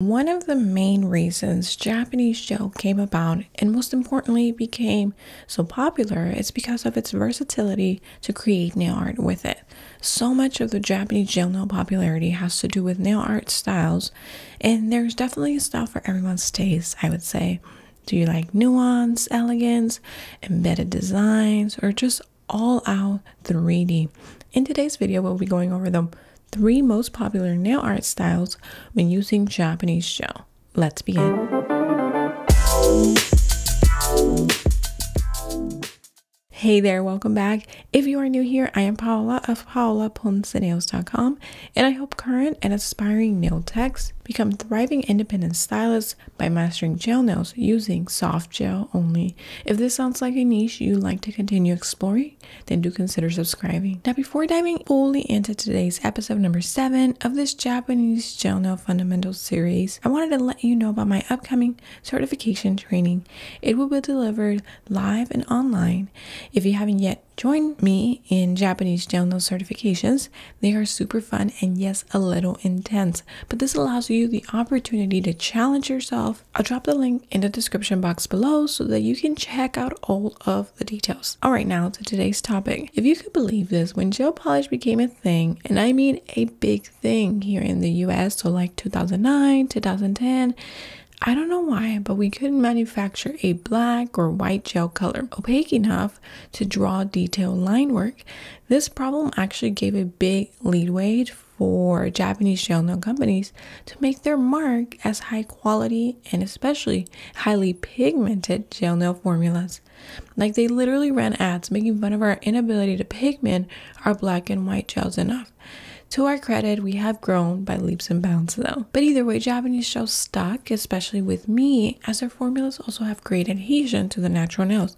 One of the main reasons Japanese gel came about and most importantly became so popular is because of its versatility to create nail art with it. So much of the Japanese gel nail popularity has to do with nail art styles and there's definitely a style for everyone's taste, I would say. Do you like nuance, elegance, embedded designs, or just all out 3D? In today's video, we'll be going over the three most popular nail art styles when using Japanese gel. Let's begin. Hey there, welcome back. If you are new here, I am Paola of paolaponcenails.com and I help current and aspiring nail techs Become thriving independent stylists by mastering gel nails using soft gel only. If this sounds like a niche you'd like to continue exploring, then do consider subscribing. Now, before diving fully into today's episode number seven of this Japanese gel nail fundamentals series, I wanted to let you know about my upcoming certification training. It will be delivered live and online. If you haven't yet Join me in Japanese download certifications. They are super fun and yes, a little intense, but this allows you the opportunity to challenge yourself. I'll drop the link in the description box below so that you can check out all of the details. All right, now to today's topic. If you could believe this, when gel polish became a thing, and I mean a big thing here in the US, so like 2009, 2010, I don't know why, but we couldn't manufacture a black or white gel color opaque enough to draw detailed line work. This problem actually gave a big lead weight for Japanese gel nail companies to make their mark as high quality and especially highly pigmented gel nail formulas. Like they literally ran ads making fun of our inability to pigment our black and white gels enough. To our credit, we have grown by leaps and bounds though. But either way, Japanese gel stuck, especially with me, as their formulas also have great adhesion to the natural nails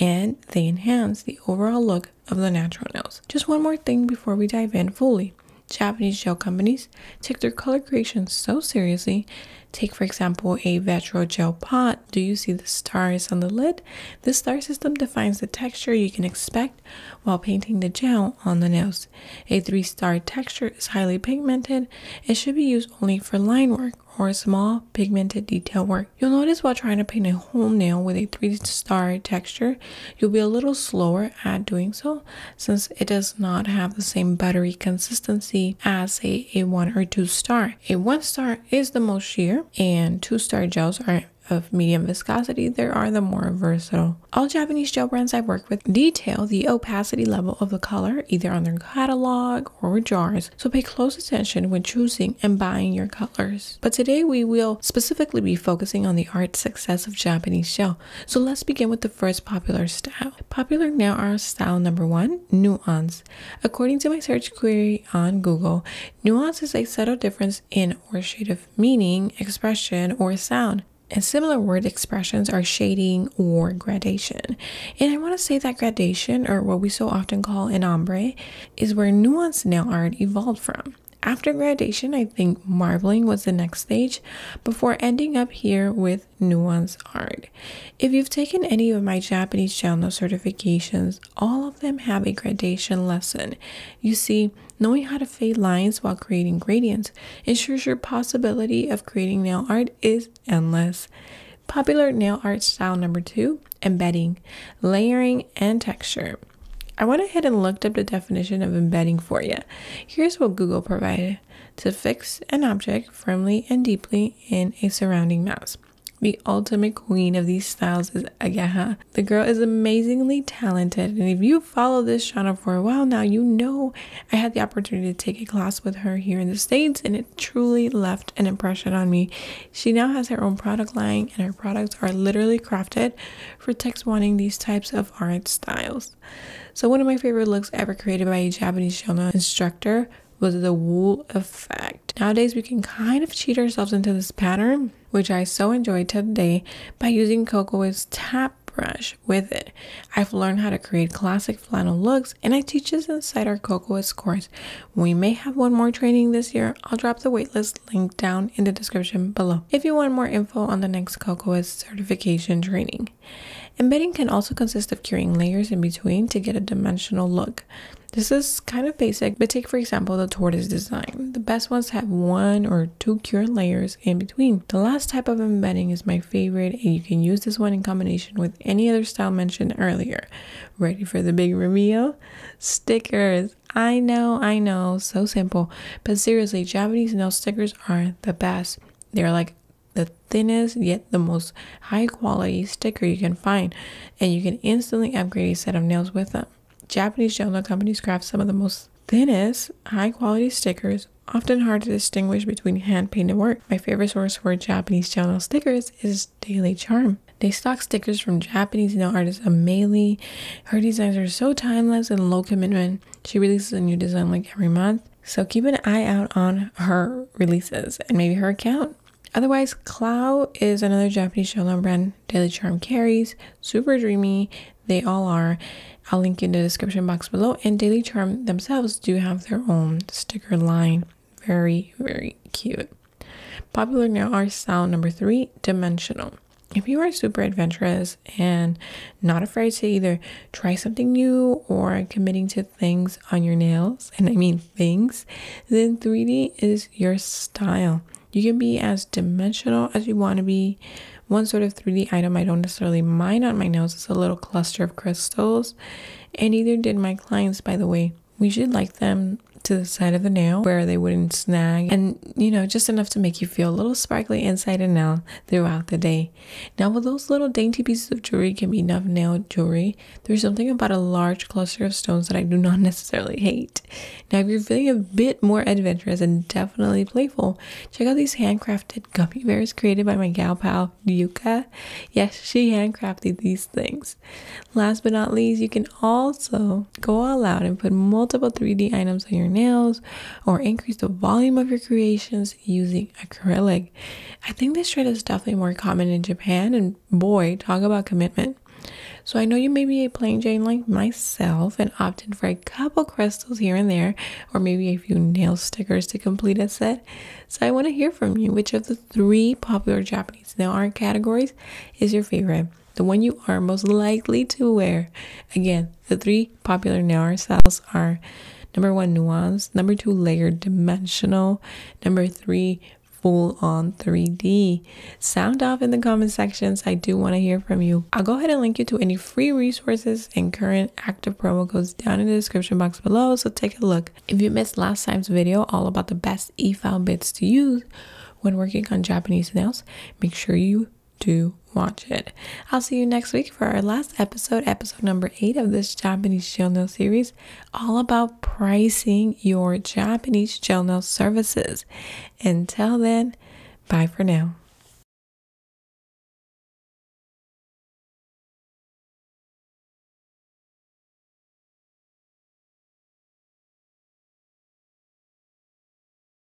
and they enhance the overall look of the natural nails. Just one more thing before we dive in fully. Japanese shell companies take their color creation so seriously Take, for example, a Vetro Gel pot. Do you see the stars on the lid? This star system defines the texture you can expect while painting the gel on the nails. A three star texture is highly pigmented. It should be used only for line work or small pigmented detail work. You'll notice while trying to paint a whole nail with a three star texture, you'll be a little slower at doing so since it does not have the same buttery consistency as a one or two star. A one star is the most sheer and two star gels are of medium viscosity there are, the more versatile. All Japanese gel brands I've worked with detail the opacity level of the color either on their catalog or jars, so pay close attention when choosing and buying your colors. But today we will specifically be focusing on the art success of Japanese gel, so let's begin with the first popular style. Popular now are style number one, nuance. According to my search query on Google, nuance is a subtle difference in or shade of meaning, expression, or sound. And similar word expressions are shading or gradation. And I want to say that gradation, or what we so often call an ombre, is where nuanced nail art evolved from. After gradation, I think marbling was the next stage before ending up here with nuance art. If you've taken any of my Japanese channel certifications, all of them have a gradation lesson. You see, knowing how to fade lines while creating gradients ensures your possibility of creating nail art is endless. Popular nail art style number two, embedding, layering, and texture. I went ahead and looked up the definition of embedding for you. Here's what Google provided to fix an object firmly and deeply in a surrounding mass the ultimate queen of these styles is Ageha. The girl is amazingly talented, and if you follow this genre for a while now, you know I had the opportunity to take a class with her here in the States, and it truly left an impression on me. She now has her own product line, and her products are literally crafted for techs wanting these types of art styles. So one of my favorite looks ever created by a Japanese shono instructor was the wool effect. Nowadays, we can kind of cheat ourselves into this pattern, which I so enjoy today, by using Cocoa's tap brush with it. I've learned how to create classic flannel looks and I teach this inside our Cocoa's course. We may have one more training this year. I'll drop the waitlist link down in the description below if you want more info on the next Cocoa's certification training. Embedding can also consist of curing layers in between to get a dimensional look. This is kind of basic, but take for example the tortoise design. The best ones have one or two cure layers in between. The last type of embedding is my favorite and you can use this one in combination with any other style mentioned earlier. Ready for the big reveal? Stickers! I know, I know, so simple, but seriously, Japanese nail stickers are the best. They're like the thinnest yet the most high quality sticker you can find, and you can instantly upgrade a set of nails with them. Japanese gel nail companies craft some of the most thinnest, high quality stickers, often hard to distinguish between hand painted work. My favorite source for Japanese gel nail stickers is Daily Charm. They stock stickers from Japanese nail artist Amelie. Her designs are so timeless and low commitment. She releases a new design like every month. So keep an eye out on her releases and maybe her account. Otherwise, Clow is another Japanese Shonen brand Daily Charm carries. Super dreamy, they all are. I'll link in the description box below. And Daily Charm themselves do have their own sticker line. Very, very cute. Popular now are sound number three, dimensional. If you are super adventurous and not afraid to either try something new or committing to things on your nails, and I mean things, then 3D is your style. You can be as dimensional as you want to be. One sort of 3D item I don't necessarily mind on my nails is a little cluster of crystals, and neither did my clients, by the way. We should like them to the side of the nail where they wouldn't snag and you know just enough to make you feel a little sparkly inside and out throughout the day now with those little dainty pieces of jewelry can be enough nail jewelry there's something about a large cluster of stones that i do not necessarily hate now if you're feeling a bit more adventurous and definitely playful check out these handcrafted gummy bears created by my gal pal yuka yes she handcrafted these things last but not least you can also go all out and put multiple 3d items on your nails or increase the volume of your creations using acrylic. I think this trend is definitely more common in Japan, and boy, talk about commitment. So I know you may be a plain Jane like myself and opted for a couple crystals here and there, or maybe a few nail stickers to complete a set. So I want to hear from you which of the three popular Japanese nail art categories is your favorite, the one you are most likely to wear. Again, the three popular nail art styles are Number one, nuance, Number two, layered dimensional. Number three, full on 3D. Sound off in the comment sections. I do want to hear from you. I'll go ahead and link you to any free resources and current active promo codes down in the description box below. So take a look. If you missed last time's video all about the best e-file bits to use when working on Japanese nails, make sure you to watch it. I'll see you next week for our last episode, episode number eight of this Japanese nail series, all about pricing your Japanese nail services. Until then, bye for now.